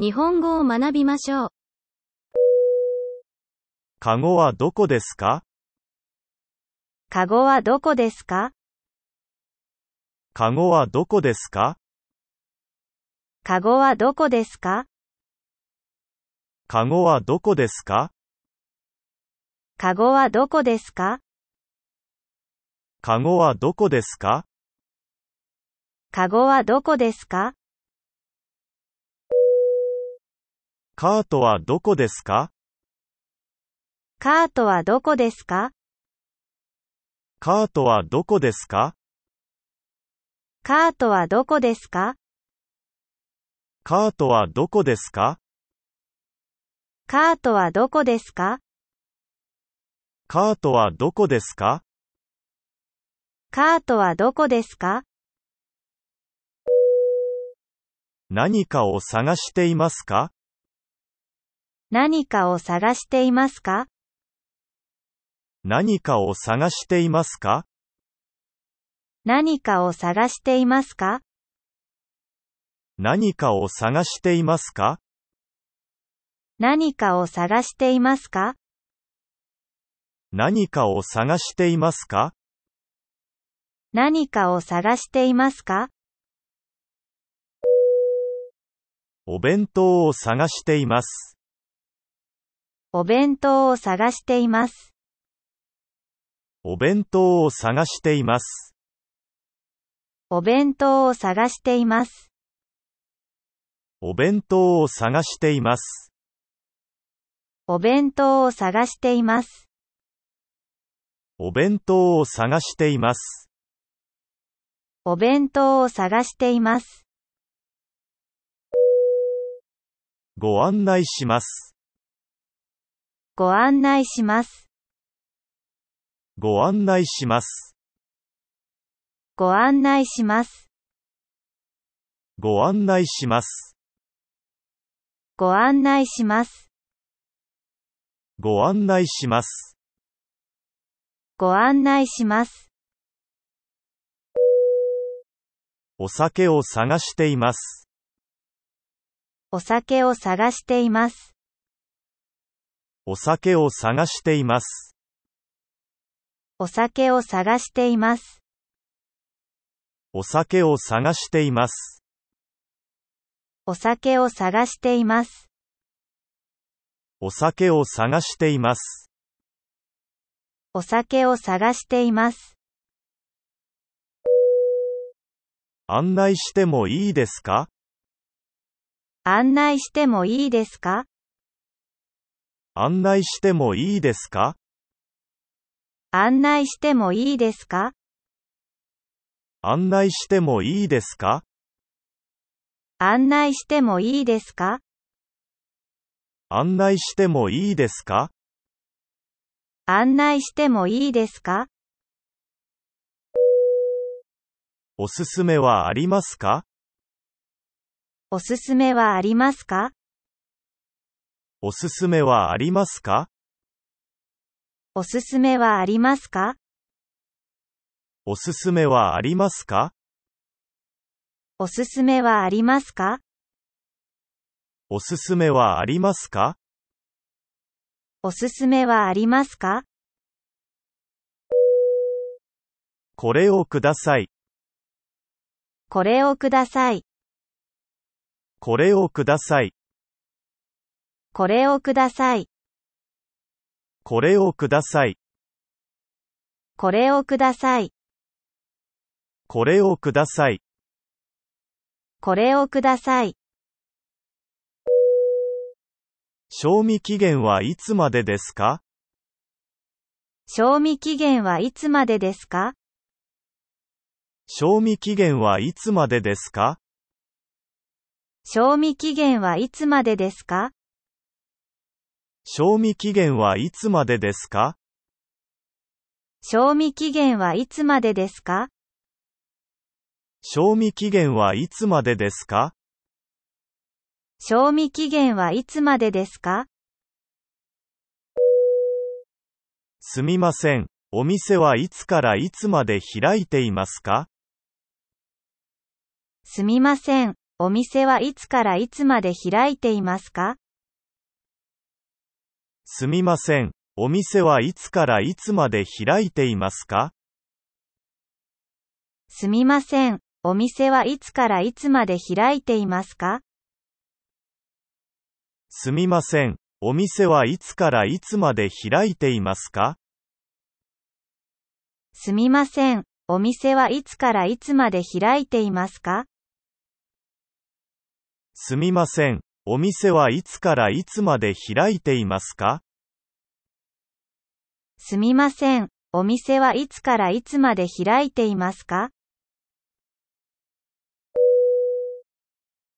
日本語を学びましょう。カゴはどこですかカゴはどこですかカゴはどこですかカゴはどこですかカゴはどこですかカゴはどこですかカゴはどこですかカゴはどこですかカートはどこですかカートはどこですかカートはどこですかカートはどこですかカートはどこですかカートはどこですかカートはどこですかカートはどこですか何かを探していますか何かを探していますか何かを探していますか何かを探していますか何かを探していますか何かを探していますか何かを探していますか何かを探していますかお弁当を探しています。お弁当を探しています。お弁当を探しています。お弁当を探しています。お弁当を探しています。お弁当を探しています。お弁当を探しています。お弁当を探しています。ご案内します。ご案内します。ご案内します。ご案内します。ご案内します。ご案内します。ご案内します。ご案内します。お酒を探しています。お酒を探しています。お酒を探しています。お酒を探しています。お酒を探しています。お酒を探しています。お酒を探しています。お酒を探しています。案内してもいいですか案内してもいいですか案内してもいいですか案内してもいいですか案内してもいいですか案内してもいいですか案内してもいいですか案内してもいいですかおすすめはありますかおすすめはありますかおすすめはありますかおすすめはありますかおすすめはありますかおすすめはありますかおすすめはありますかおすすめはありますかこれをください。これをください。これをください。これをください。これをください。これをください。これをください。これをください。賞味期限はいつまでですか賞味期限はいつまでですか賞味期限はいつまでですか賞味期限はいつまでですか賞味期限はいつまでですか賞味期限はいつまでですか賞味期限はいつまでですか賞味期限はいつまでですかすみません。お店はいつからいつまで開いていますかすみません。お店はいつからいつまで開いていますかすみません。お店はいつからいつまで開いていますかすみません。お店はいつからいつまで開いていますかすみません。お店はいつからいつまで開いていますかすみません。お店はいつからいつまで開いていますかすみません。お店はいつからいつまで開いていますかすみません。お店はいつからいつまで開いていますか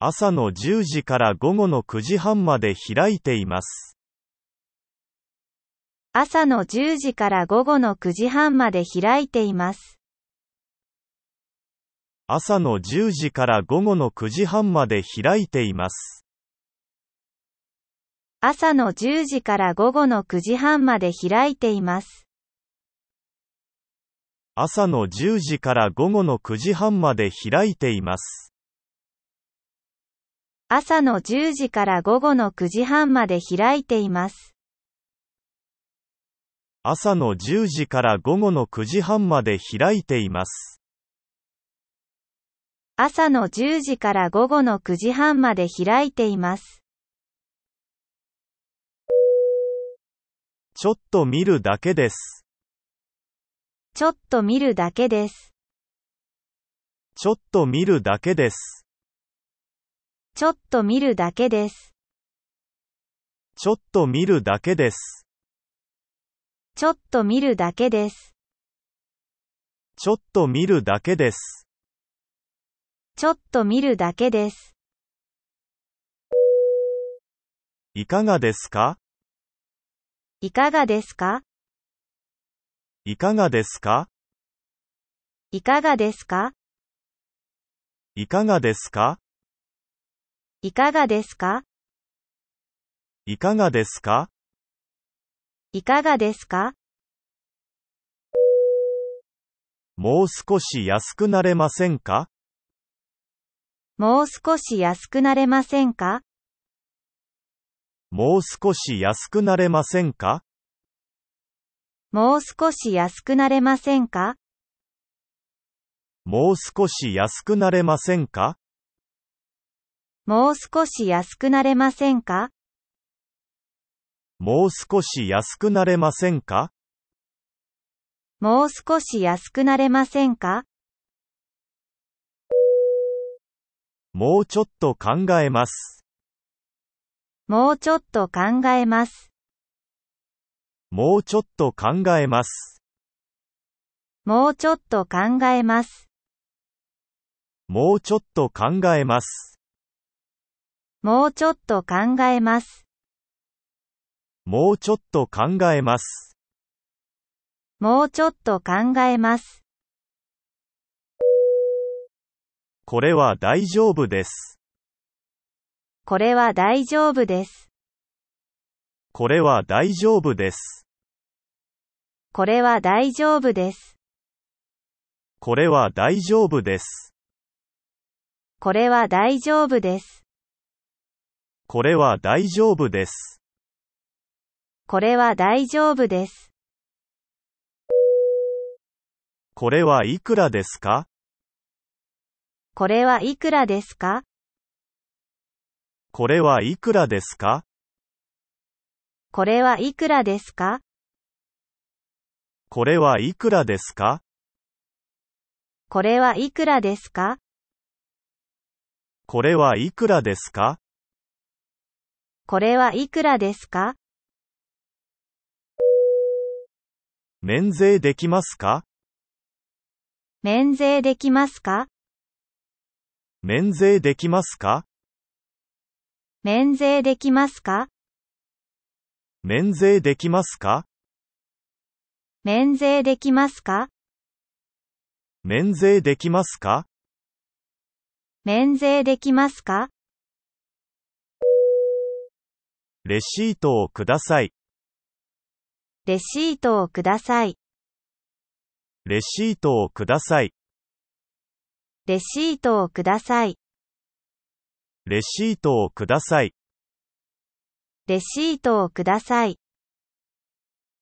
朝の10時から午後の9時半まで開いています。朝の10時から午後の9時半まで開いています。朝の10時から午後の9時半まで開いています。朝の10時から午後の9時半まで開いています。朝の10時から午後の9時半まで開いています。朝の10時から午後の9時半まで開いています。朝の10時から午後の9時半まで開いています。朝の10時から午後の9時半まで開いています。ちょっと見るだけです。ちょっと見るだけです。ちょっと見るだけです。ちょっと見るだけです。ちょっと見るだけです。ちょっと見るだけです。ちょっと見るだけです。ちょっと見るだけです。いかがですかいかがですかいかがですかいかがですかいかがですかいかがですかいかがですかいかがですかもう少し安くなれませんかもう少し安くなれませんかもう少し安くなれませんかもう少し安くなれませんかもう少し安くなれませんかもう少し安くなれませんかもう少し安くなれませんかもう少し安くなれませんかもうちょっと考えます。もうちょっと考えます。もうちょっと考えます。もうちょっと考えます。もうちょっと考えます。もうちょっと考えます。もうちょっと考えます。もうちょっと考えます。これは大丈夫です。これは大丈夫です。これは大丈夫です。これは大丈夫です。これは大丈夫です。これは大丈夫です。これは大丈夫です。これは大丈夫です。これはいくらですかこれはいくらですかこれはいくらですかこれはいくらですかこれはいくらですかこれはいくらですかこれはいくらですかこれはいくらですか免税できますか免税できますか免税できますか免税できますか免税できますか免税できますか免税できますか免税できますかレシートをください。レシートをください。レシートをください。レシートをください。レシートをください。レシートをください。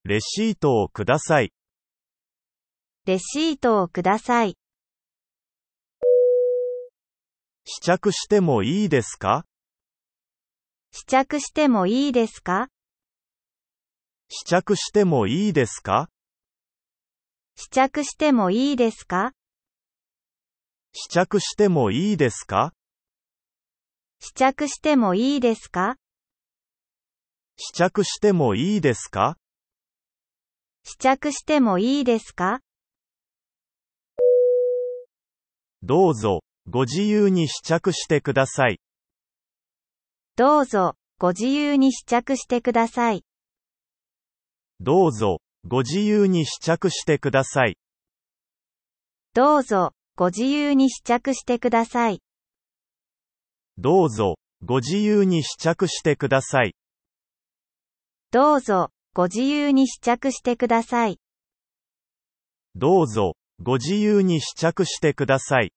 レシートをください。レシートをください。試着してもいいですか試着してもいいですか試着してもいいですか試着してもいいですか試着してもいいですか試着してもいいですか試着してもいいですか試着してもいいですかどうぞ、ご自由に試着してください。どうぞ、ご自由に試着してください。どうぞ、ご自由に試着してください。どうぞ、ご自由に試着してください。どうぞ、ご自由に試着してください。どうぞ、ご自由に試着してください。どうぞ、ご自由に試着してください。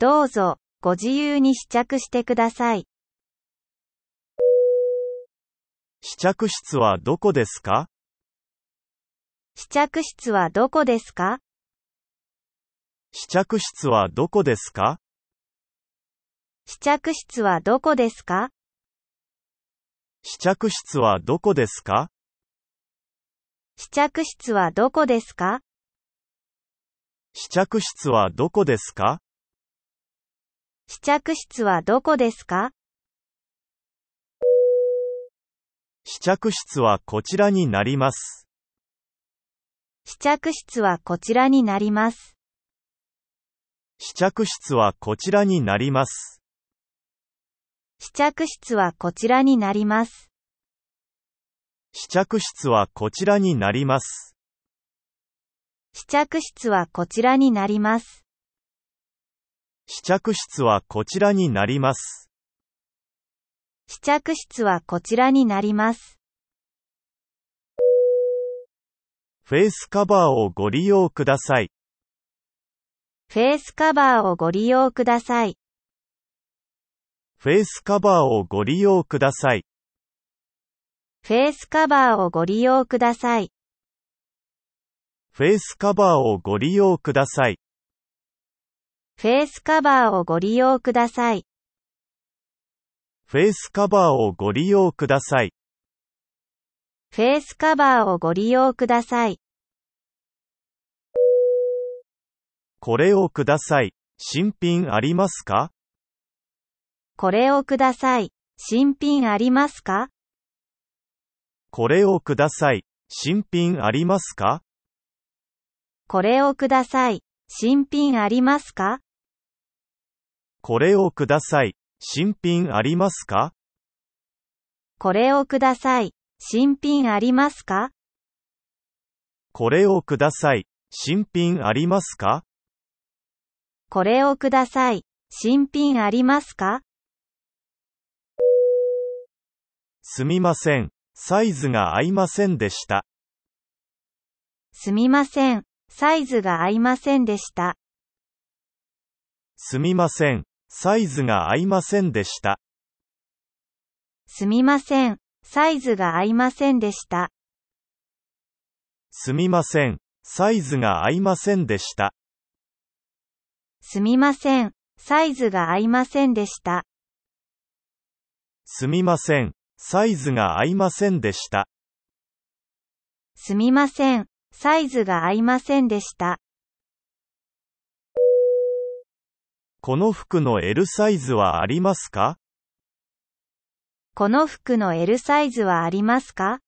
どうぞ、ご自由に試着してください。試着室はどこですか試着室はどこですか試着室はどこですか試着室はどこですか試着室はどこですか試着室はどこですか試着室はどこですか試着室はどこですか試着室はこちらになります。試着室はこちらになります。試着室はこちらになります。試着室はこちらになります。試着室はこちらになります。試着室はこちらになります。試着室はこちらになります。試着室はこちらになります。フェイスカバーをご利用ください。フェイスカバーをご利用ください。フェイスカバーをご利用ください。フェイスカバーをご利用ください。フェイスカバーをご利用ください。フェイスカバーをご利用ください。フェイスカバーをご利用ください。フェイスカバーをご利用ください。これをください。新品ありますかこれをください。新品ありますかこれをください。新品ありますかこれをください。新品ありますかこれをください。新品ありますかこれをください。新品ありますかこれをください。新品ありますかこれをください。新品ありますかすみません。サイズが合いませんでした。すみません。サイズが合いませんでした。すみません。サイズが合いませんでした。すみません。サイズが合いませんでした。すみません。サイズが合いませんでした。すみません。サイズが合いませんでした。すみません。サイズが合いませんでした。すみません。サイズが合いませんでした。この服の L サイズはありますかこの服の L サイズはありますか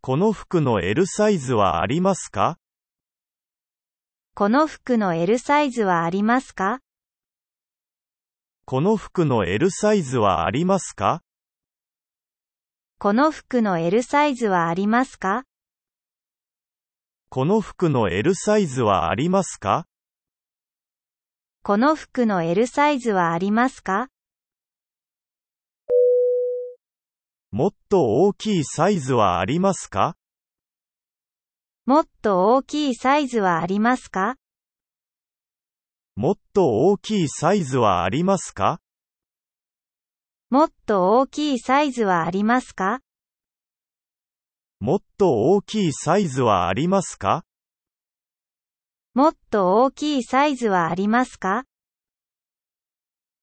この服の L サイズはありますかこの服の L サイズはありますかこの服の L サイズはありますかこの服の L サイズはありますかこの服の L サイズはありますかこの服の L サイズはありますかもっと大きいサイズはありますかもっと大きいサイズはありますかもっと大きいサイズはありますかもっと大きいサイズはありますかもっと大きいサイズはありますかもっと大きいサイズはありますか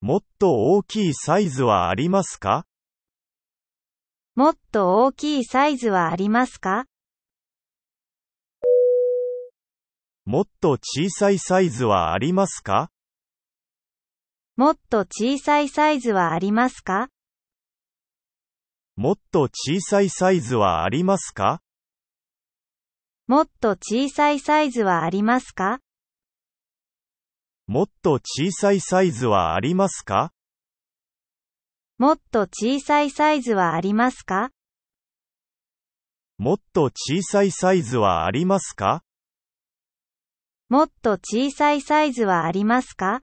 もっと大きいサイズはありますかもっと大きいサイズはありますかもっと小さいサイズはありますかもっと小さいサイズはありますかもっと小さいサイズはありますかもっと小さいサイズはありますかもっと小さいサイズはありますかもっと小さいサイズはありますかもっと小さいサイズはありますかもっと小さいサイズはありますか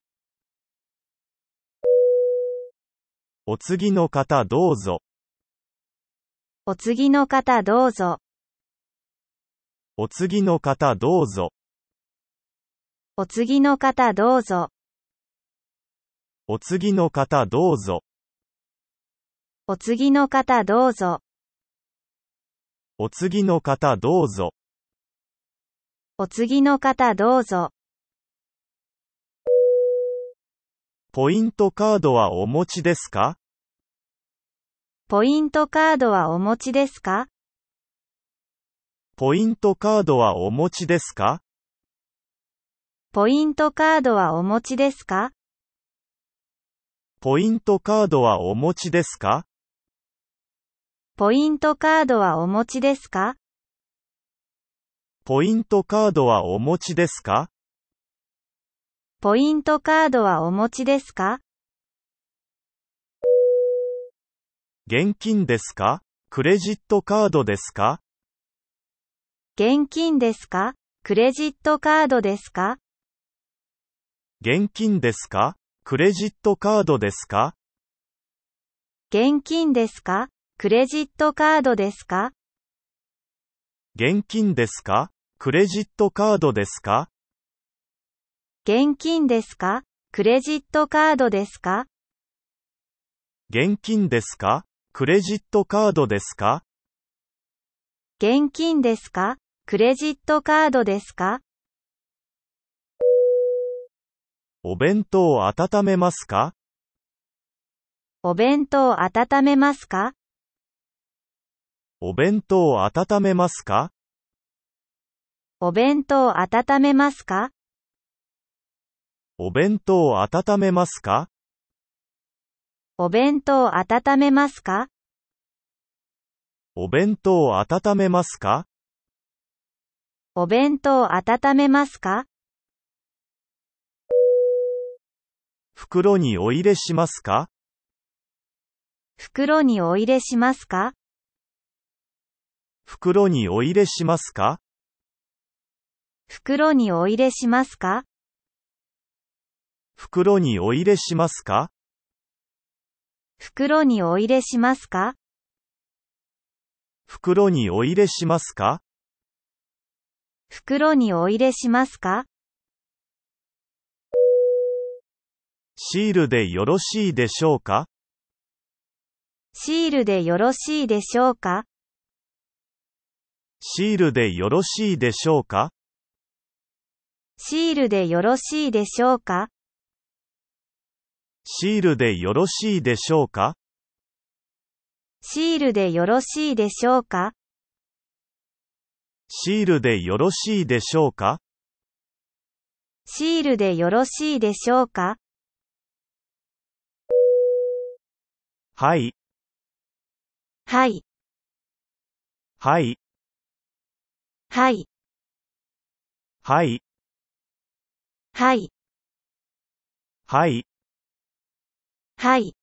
お次の方どうぞ。お次の方どうぞ。お次の方どうぞ。お次の方どうぞ。お次の方どうぞ。お次の方どうぞ。お次の方どうぞ。お次の方どうぞ。ポイントカードはお持ちですかポイントカードはお持ちですかポイントカードはお持ちですかポイントカードはお持ちですかポイントカードはお持ちですかポイントカードはお持ちですかポイントカードはお持ちですかポイントカードはお持ちですか現金ですかクレジットカードですか現金ですかクレジットカードですか現金ですかクレジットカードですか現金ですかクレジットカードですか現金ですかクレジットカードですか現金ですかクレジットカードですか現金ですかクレジットカードですか現金ですかクレジットカードですかお弁当を温めますかお弁当を温めますかお弁当を温めますかお弁当温めますかお弁当温めますかお弁当温めますかお弁当温めますかお弁当温めますか袋にお入れしますか袋にお入れしますか袋にお入れしますか袋にお入れしますか袋にお入れしますか袋にお入れしますか袋にお入れしますか袋にお入れしますかシールでよろしいでしょうかシールでよろしいでしょうかシールでよろしいでしょうかシールでよろしいでしょうかシールでよろしいでしょうかシールでよろしいでしょうかシールでよろしいでしょうかシールでよろしいでしょうかはい、はい、はい、はい。はい。はい。はい。はい。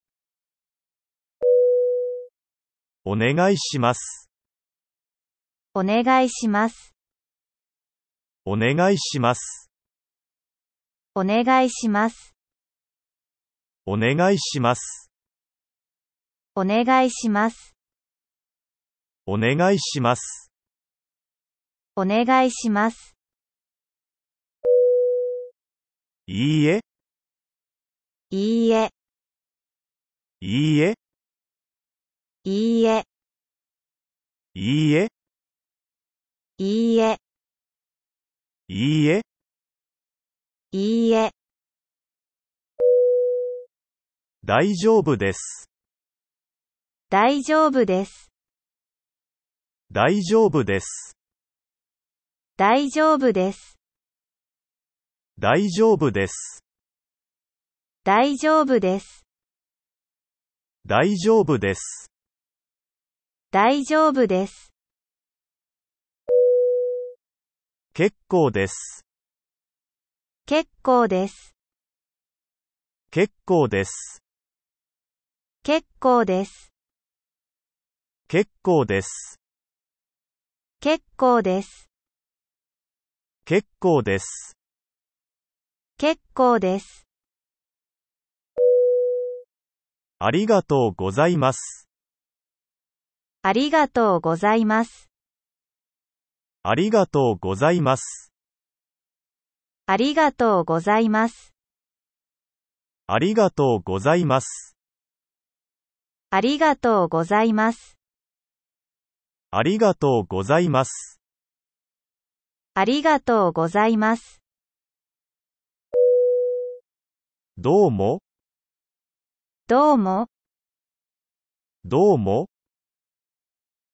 お願いします。お願いします。お願いします。お願いします。お願いします。お願いします。お願いします。お願いします。いいえ。いいえ。いいえ。いいえ。いいえ。いいえ。いいえ。いいえ。大丈夫です。大丈夫です。大丈夫です。大丈夫です。大丈夫です。大丈夫です。大丈夫です。大丈夫です。結構です。結構です。結構です。結構です。結構です。結構です。結構です。結構です。ありがとうございます。ありがとうございます。ありがとうございます。ありがとうございます。ありがとうございます。ありがとうございます。ありがとうございます。ありがとうございます。どうも、どうも、どうも、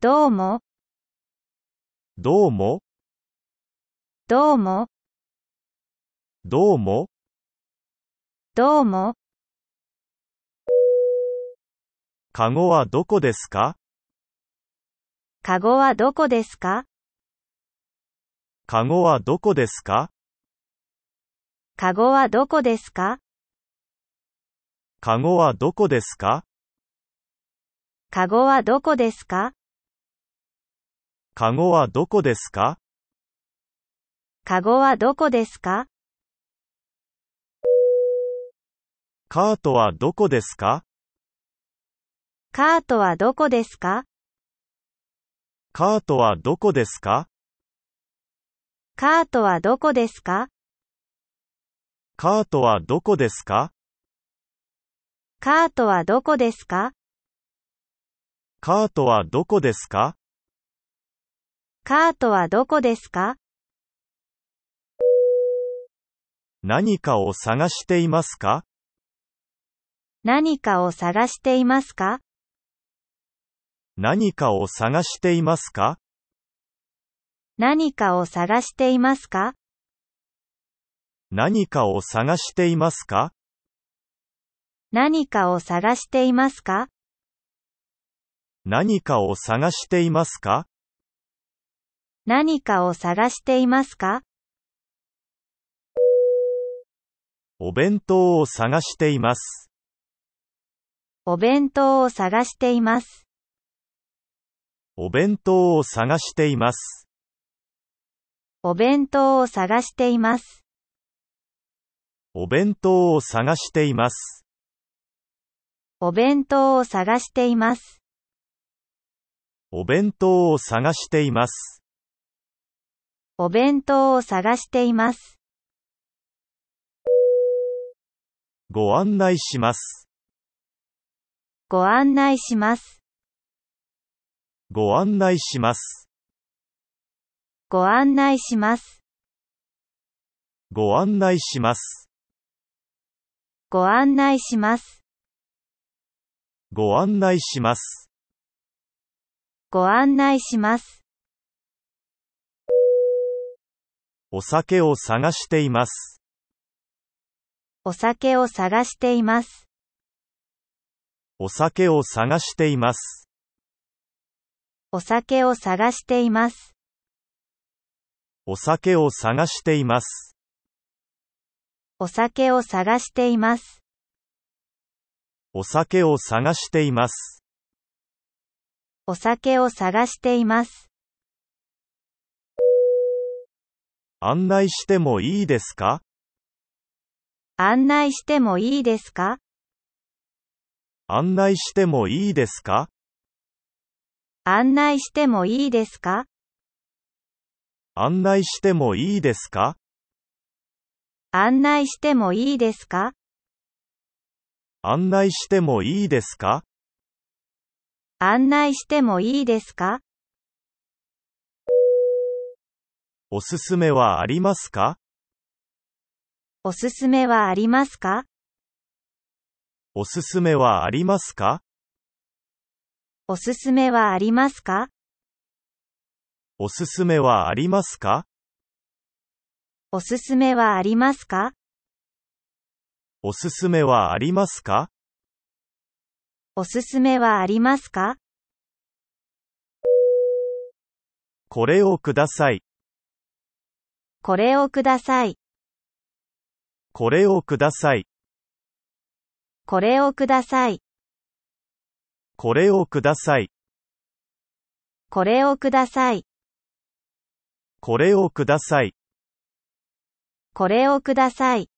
どうも、どうも、どうも、どうも、どうも、カゴはどこですかカゴはどこですかカゴはどこですかカゴはどこですかかごはどこですかかごはどこですかかごはどこですかかごはどこですかカートはどこですかカートはどこですかカートはどこですかカートはどこですかカートはどこですかカートはどこですかカートはどこですかカートはどこですか何かを探していますか何かを探していますか何かを探していますか何かを探していますか何かを探していますか何かを探していますか何かを探していますか何かを探していますかお弁当を探しています。お弁当を探しています。お弁当を探しています。お弁当を探しています。お弁当を探しています。お弁当を探しています。お弁当を探しています。お弁当を探しています。ご案内します。ご案内します。ご案内します。ご案内します。ご案内します。ご案内します。ご案内します。ご案内します。お酒を探しています。お酒を探しています。お酒を探しています。お酒を探しています。お酒を探しています。お酒を探しています。お酒を探しています。お酒を探しています。案内してもいいですか案内してもいいですか案内してもいいですか案内してもいいですか案内してもいいですか案内してもいいですか案内してもいいですか案内してもいいですかおすすめはありますかおすすめはありますかおすすめはありますかおすすめはありますかおすすめはありますかおすすめはありますかおすすめはありますかおすすめはありますかこれをください。これをください。これをください。これをください。これをください。これをください。これをください。これをください。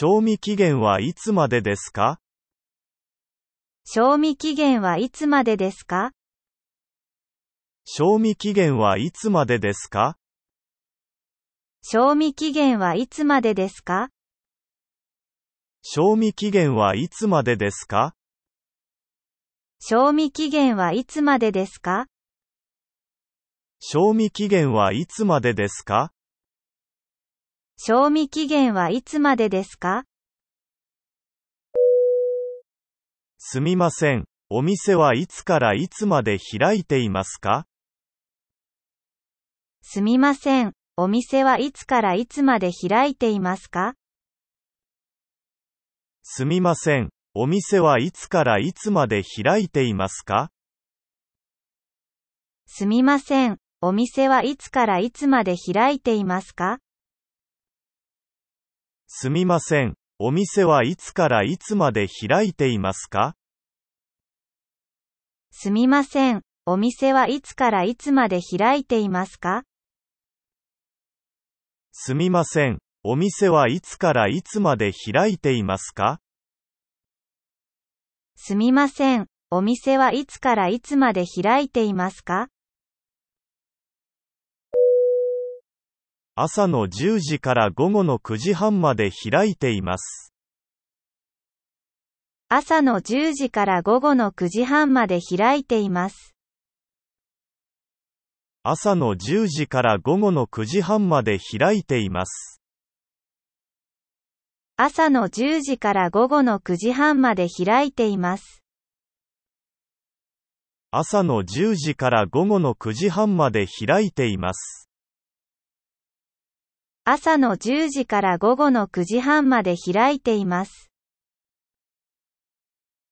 賞味期限はいつまでですか賞味期限はいつまでですか賞味期限はいつまでですか賞味期限はいつまでですか賞味期限はいつまでですか賞味期限はいつまでですか賞味期限はいつまでですか賞味期限はいつまでですかすみません。お店はいつからいつまで開いていますかすみません。お店はいつからいつまで開いていますかすみません。お店はいつからいつまで開いていますかすみません。お店はいつからいつまで開いていますかすみません。お店はいつからいつまで開いていますかすみません。お店はいつからいつまで開いていますかすみません。お店はいつからいつまで開いていますかすみません。お店はいつからいつまで開いていますか朝の10時から午後の9時半まで開いています。朝の10時から午後の9時半まで開いています。朝の10時から午後の9時半まで開いています。朝の10時から午後の9時半まで開いています。朝の10時から午後の9時半まで開いています。朝の10時から午後の9時半まで開いています。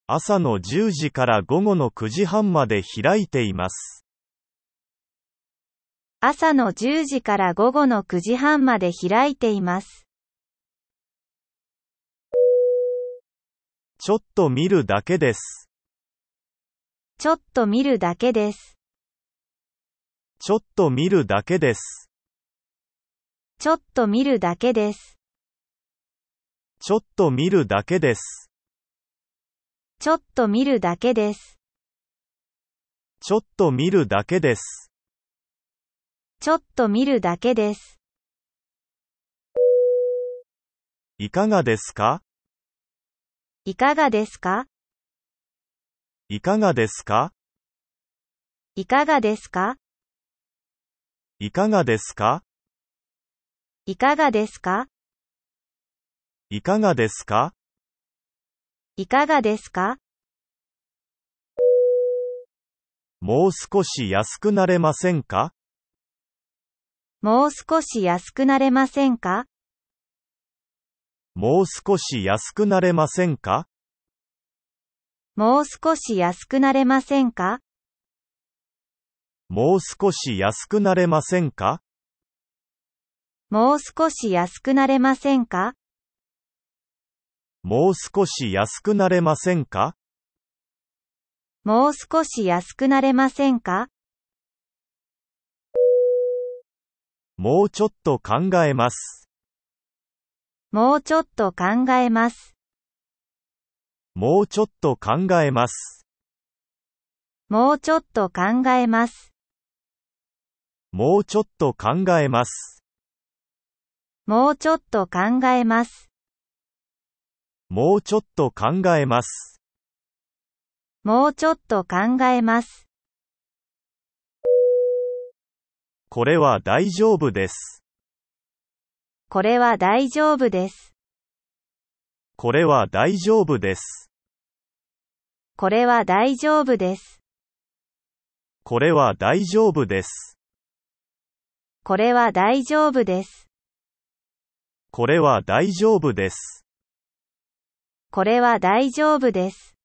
朝の10時から午後の9時半まで開いています。朝の10時から午後の9時半まで開いています。ちょっと見るだけです。ちょっと見るだけです。ちょっと見るだけです。ちょっと見るだけです。ちょっと見るだけです。ちょっと見るだけです。ちょっと見るだけです。ちょっと見るだけです。いかがですかいかがですかいかがですかいかがですかいかがですかいかがですかいかがですかいかがですかもう少し安くなれませんかもう少し安くなれませんかもう少し安くなれませんかもう少し安くなれませんかもう少し安くなれませんかもう少し安くなれませんかもう少し安くなれませんかもう少し安くなれませんかもうちょっと考えます。もうちょっと考えます。もうちょっと考えます。もうちょっと考えます。もうちょっと考えます。もうちょっと考えます。もうちょっと考えます。もうちょっと考えます。これは大丈夫です。これは大丈夫です。これは大丈夫です。これは大丈夫です。これは大丈夫です。これは大丈夫です。これは大丈夫です。これは大丈夫です。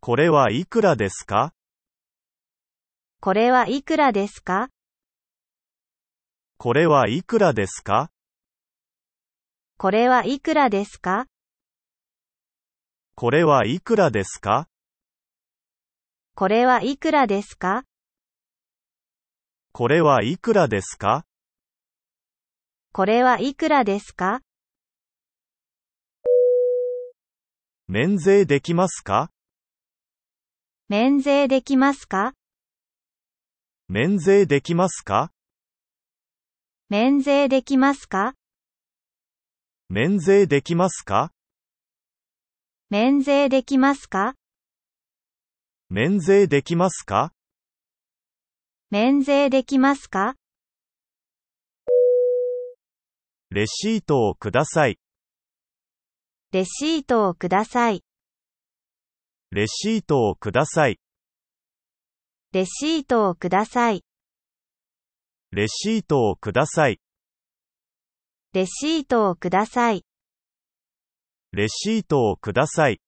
これはいくらですかこれはいくらですかこれはいくらですかこれはいくらですかこれはいくらですかこれはいくらですかこれはいくらですかこれはいくらですか免税できますか免税できますか免税できますか免税できますか免税できますか免税できますか免税できますか免税できますかレシートをください。レシートをください。レシートをください。レシートをください。レシートをください。レシートをください。レシートをください。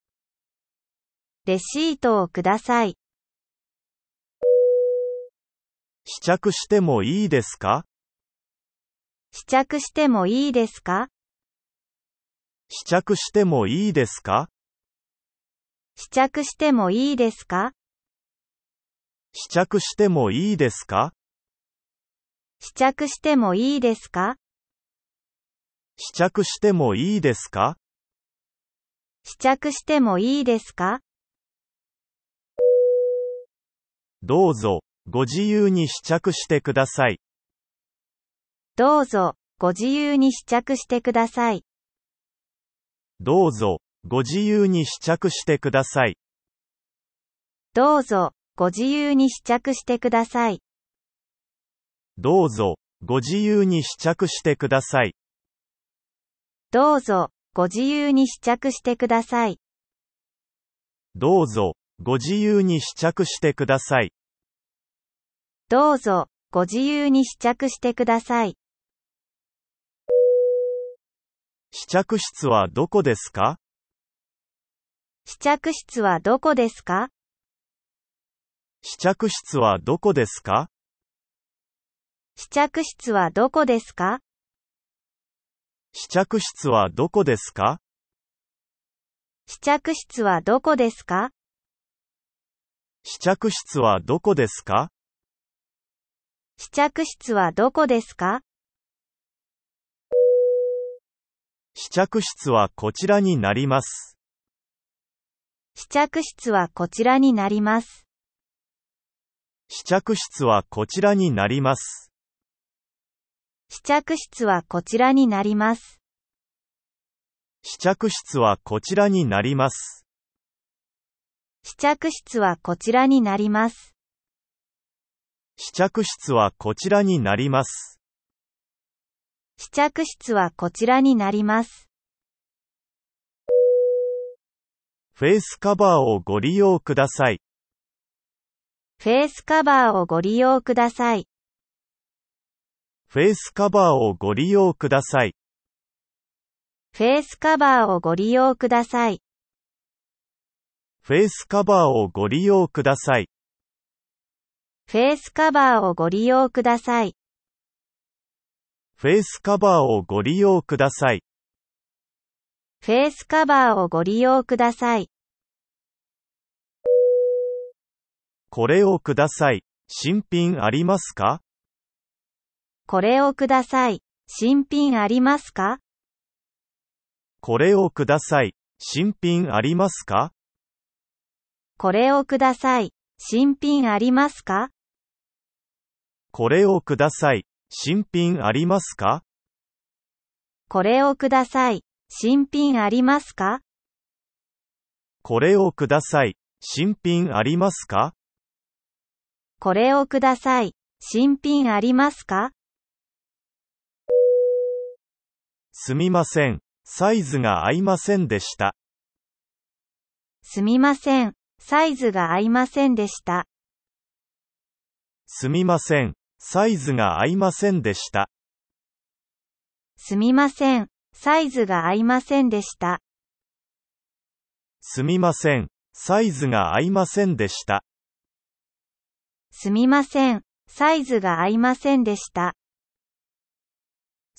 レシートをください。試着してもいいですか試着してもいいですか試着してもいいですか試着してもいいですか試着してもいいですか試着してもいいですか試着してもいいですか試着してもいいですかどうぞ、ご自由に試着してください。どうぞ、ご自由に試着してください。どうぞ、ご自由に試着してください。どうぞ、ご自由に試着してください。どうぞ、ご自由に試着してください。どうぞ、ご自由に試着してください。どうぞ、ご自由に試着してください。どうぞ、ご自由に試着してください。試着室はどこですか試着室はどこですか試着室はどこですか試着室はどこですか試着室はどこですか試着室はどこですか試着室はどこですか試着室はどこですか試着室はこちらになります。試着室はこちらになります。試着室はこちらになります。試着室はこちらになります。試着室はこちらになります。試着室はこちらになります。試着室はこちらになります。試着室はこちらになります。フェイスカバーをご利用ください。フェイスカバーをご利用ください。フェイスカバーをご利用ください。フェイスカバーをご利用ください。フェイスカバーをご利用ください。フェイスカバーをご利用ください。フェイスカバーをご利用ください。フェイスカバーをご利用ください。これをください。新品ありますかこれをください。新品ありますかこれをください。新品ありますかこれをください。新品ありますかこれをください。新品ありますかこれをください。新品ありますかこれをください。新品ありますかこれをください。新品ありますかすみません。サイズが合いませんでした。すみません。サイズが合いませんでした。すみません。サイズが合いませんでした。すみません。サイズが合いませんでした。すみません。サイズが合いませんでした。すみません。サイズが合いませんでした。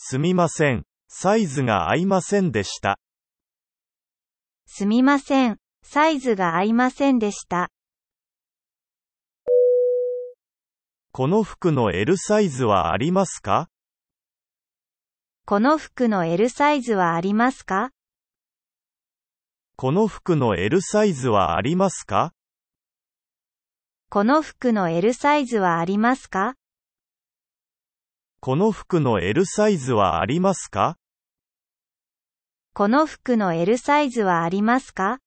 すみません。サイズが合いませんでした。すみません。サイズが合いませんでした。この服の L サイズはありますかこの服の L サイズはありますかこの服の L サイズはありますかこの服の L サイズはありますかこの服の L サイズはありますかこの服の L サイズはありますか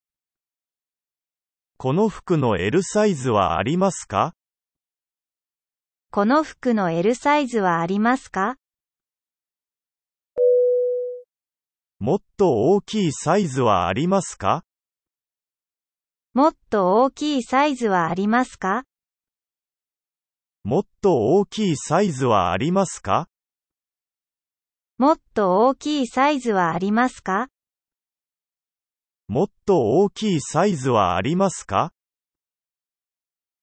この服の L サイズはありますかこの服の L サイズはありますかもっと大きいサイズはありますかもっと大きいサイズはありますかもっと大きいサイズはありますかもっと大きいサイズはありますかもっと大きいサイズはありますか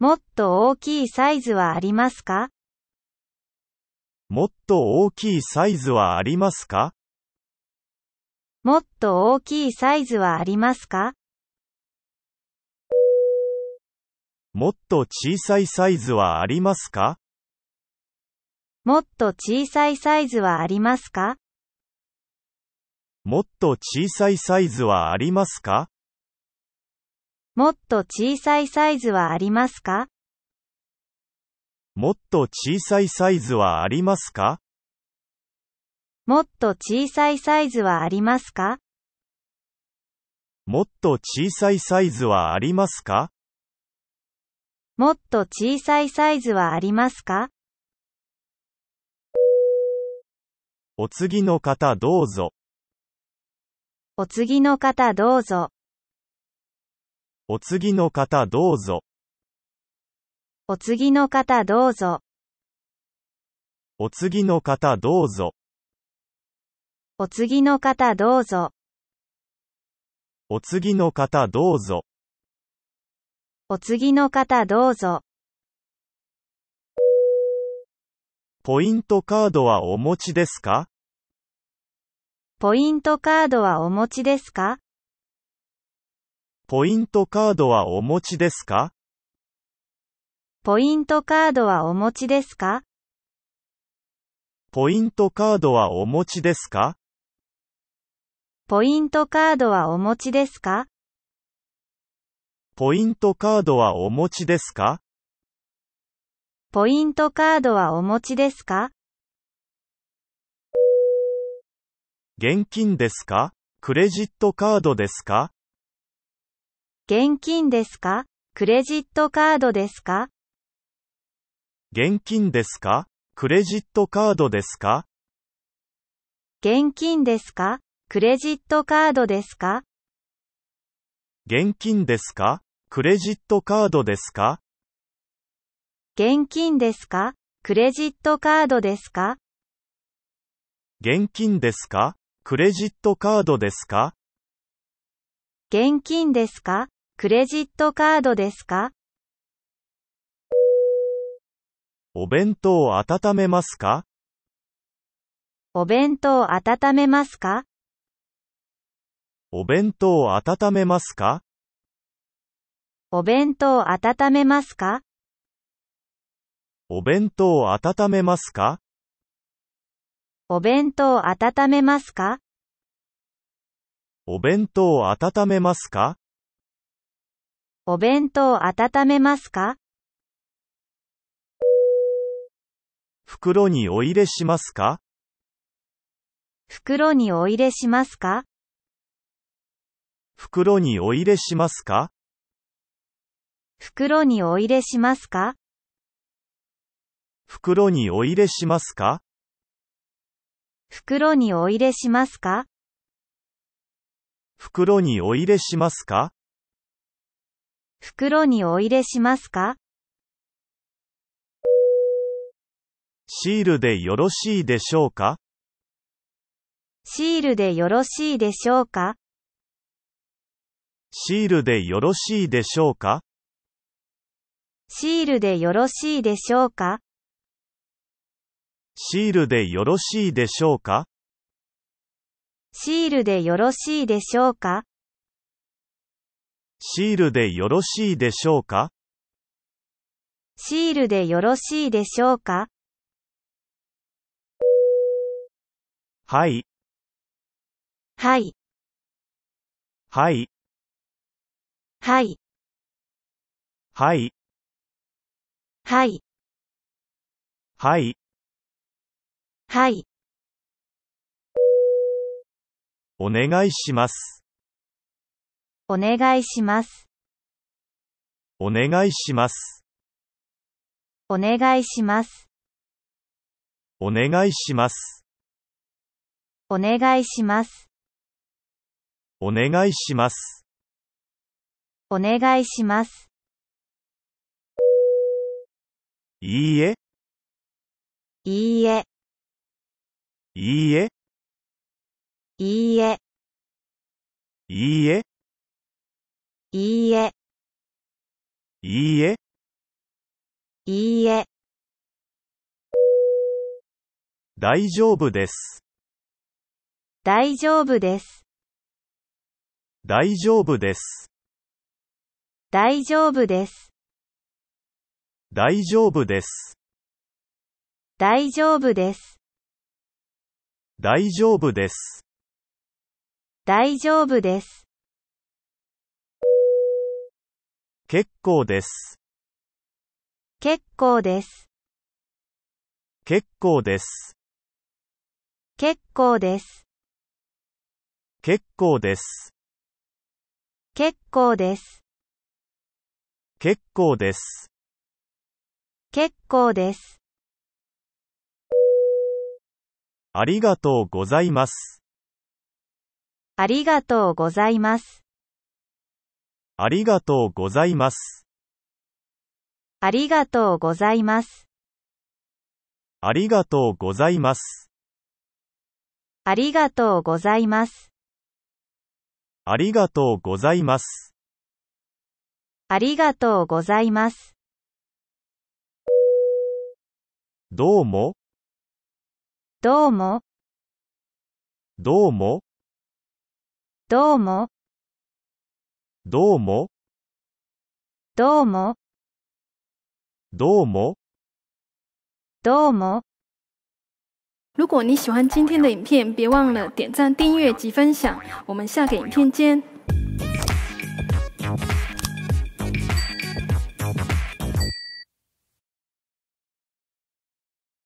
もっと大きいサイズはありますかもっと大きいサイズはありますかもっと大きいサイズはありますかもっと小さいサイズはありますかもっと小さいサイズはありますかもっと小さいサイズはありますかもっと小さいサイズはありますかもっと小さいサイズはありますかもっと小さいサイズはありますかもっと小さいサイズはありますかもっと小さいサイズはありますかお次の方どうぞ。お次の方どうぞ。お次の方どうぞ。お次の方どうぞ。お次の方どうぞ。お次の方どうぞ。お次の方どうぞ。お次の方どうぞ。ポイントカードはお持ちですかポイントカードはお持ちですかポイントカードはお持ちですかポイントカードはお持ちですかポイントカードはお持ちですかポイントカードはお持ちですかポイントカードはお持ちですかポイントカードはお持ちですか現金ですかクレジットカードですか現金ですかクレジットカードですか現金ですかクレジットカードですか現金ですかクレジットカードですか現金ですかクレジットカードですか現金ですかクレジットカードですか現金ですかクレジットカードですか現金ですかクレジットカードですかお弁当温めますかお弁当温めますかお弁当温めますかお弁当温めますかお弁当温めますかお弁当温めますかお弁当温めますかお弁当温めますか袋にお入れしますか袋にお入れしますか袋にお入れしますか袋にお入れしますか袋にお入れしますか袋にお入れしますか袋にお入れしますか袋にお入れしますかシールでよろしいでしょうかシールでよろしいでしょうかシールでよろしいでしょうかシールでよろしいでしょうかシールでよろしいでしょうかシールでよろしいでしょうかシールでよろしいでしょうかシールでよろしいでしょうかはい。はい。はい。はい。はい。はい。はい。はい。お願いします。お願いします。お願いします。お願いします。お願いします。お願いします。お願いします。お願いします。いいえ。いいえ。いいえ。いいえ。いいえ。いいえ。いいえ。いいえ。大丈夫です。大丈夫です。大丈夫です。大丈夫です。大丈夫です。大丈夫です。大丈夫です。大丈夫です。結構です。結構です。結構です。結構です。結構です。結構です。結構です。結構です。ありがとうございます。ありがとうございます。ありがとうございます。ありがとうございます。ありがとうございます。ありがとうございます。ありがとうございます。ありがとうございます。どうも。どうも。どうも。どうも。どうも？どうも？どうも？どうも？如果你喜欢今天的影片，别忘了点赞、订阅及分享。我们下个影片见。